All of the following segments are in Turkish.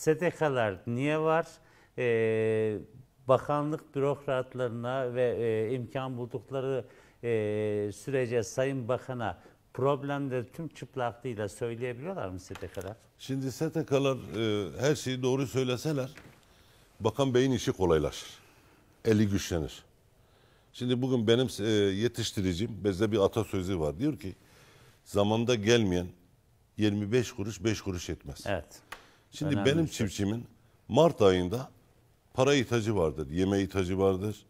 STK'lar niye var? E, bakanlık bürokratlarına ve e, imkan buldukları e, sürece Sayın Bakan'a problemleri tüm çıplaklığıyla söyleyebiliyorlar mı STK'lar? Şimdi STK'lar e, her şeyi doğru söyleseler Bakan Bey'in işi kolaylaşır. Eli güçlenir. Şimdi bugün benim e, yetiştiricim bizde bir atasözü var. Diyor ki zamanda gelmeyen 25 kuruş 5 kuruş etmez. Evet. Şimdi Önemli benim şey. çiftçimin Mart ayında para ihtiyacı vardır, yeme ihtiyacı vardır,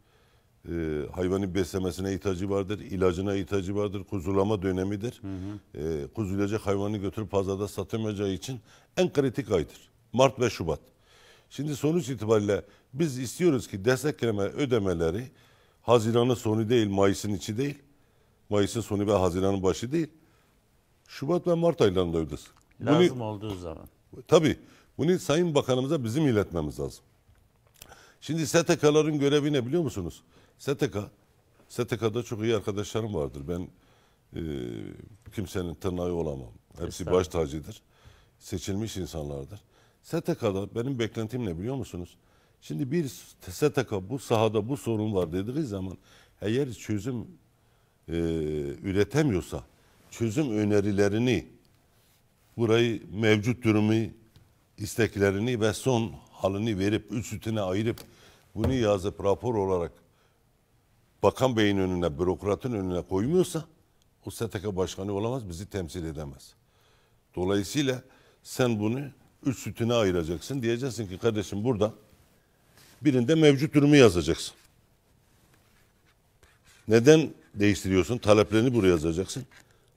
e, hayvanı beslemesine ihtiyacı vardır, ilacına ihtiyacı vardır, kuzulama dönemidir. Hı E, kuzulayacak hayvanı götürüp pazarda satamayacağı için en kritik aydır. Mart ve Şubat. Şimdi sonuç itibariyle biz istiyoruz ki destekleme ödemeleri Haziran'ın sonu değil, Mayıs'ın içi değil. Mayıs'ın sonu ve Haziran'ın başı değil. Şubat ve Mart aylarında ödesin. Lazım Bunu, olduğu zaman. Tabii bunu Sayın Bakanımıza bizim iletmemiz lazım. Şimdi STK'ların görevi ne biliyor musunuz? STK, STK'da çok iyi arkadaşlarım vardır. Ben e, kimsenin tırnağı olamam. Hepsi baş tacidir, Seçilmiş insanlardır. STK'da benim beklentim ne biliyor musunuz? Şimdi bir STK bu sahada bu sorun var dediği zaman eğer çözüm e, üretemiyorsa, çözüm önerilerini burayı mevcut durumu, isteklerini ve son halini verip, üç sütüne ayırıp bunu yazıp rapor olarak bakan beyin önüne, bürokratın önüne koymuyorsa o STK başkanı olamaz, bizi temsil edemez. Dolayısıyla sen bunu üç sütüne ayıracaksın. Diyeceksin ki kardeşim burada birinde mevcut durumu yazacaksın. Neden değiştiriyorsun? Taleplerini buraya yazacaksın.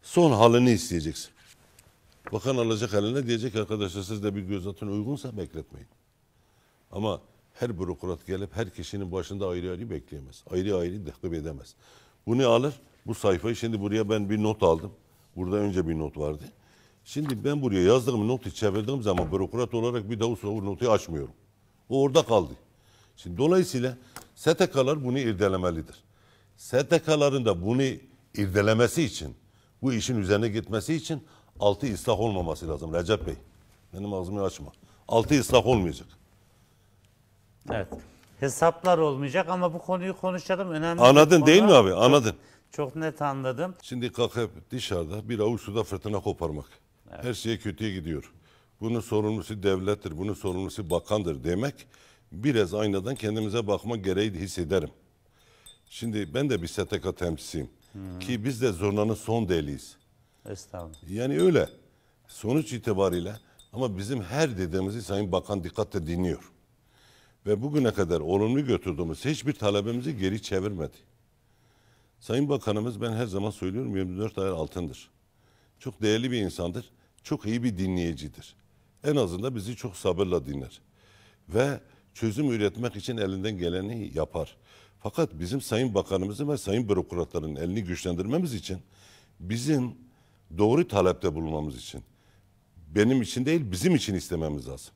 Son halini isteyeceksin. Bakan alacak eline diyecek arkadaşlar siz de bir göz atın uygunsa bekletmeyin. Ama her bürokrat gelip her kişinin başında ayrı ayrı bekleyemez. Ayrı ayrı takip edemez. ne alır bu sayfayı şimdi buraya ben bir not aldım. Burada önce bir not vardı. Şimdi ben buraya yazdığım notu çevirdiğim zaman bürokrat olarak bir daha sonra notu açmıyorum. O orada kaldı. Şimdi dolayısıyla STK'lar bunu irdelemelidir. STK'ların da bunu irdelemesi için, bu işin üzerine gitmesi için altı ıslah olmaması lazım Recep Bey. Benim ağzımı açma. Altı ıslah olmayacak. Evet. Hesaplar olmayacak ama bu konuyu konuşalım. Önemli Anladın konu. değil mi abi? Anladın. Çok, çok net anladım. Şimdi kalkıp dışarıda bir avuç suda fırtına koparmak. Evet. Her şeye kötüye gidiyor. Bunun sorumlusu devlettir, bunun sorumlusu bakandır demek biraz aynadan kendimize bakma gereği hissederim. Şimdi ben de bir STK temsilciyim. Hmm. Ki biz de zorlanın son deliyiz. Estağfurullah. Yani öyle. Sonuç itibariyle ama bizim her dediğimizi Sayın Bakan dikkatle dinliyor. Ve bugüne kadar olumlu götürdüğümüz hiçbir talebimizi geri çevirmedi. Sayın Bakanımız ben her zaman söylüyorum 24 ay altındır. Çok değerli bir insandır. Çok iyi bir dinleyicidir. En azından bizi çok sabırla dinler. Ve çözüm üretmek için elinden geleni yapar. Fakat bizim Sayın Bakanımızın ve Sayın Bürokratların elini güçlendirmemiz için bizim doğru talepte bulunmamız için. Benim için değil bizim için istememiz lazım.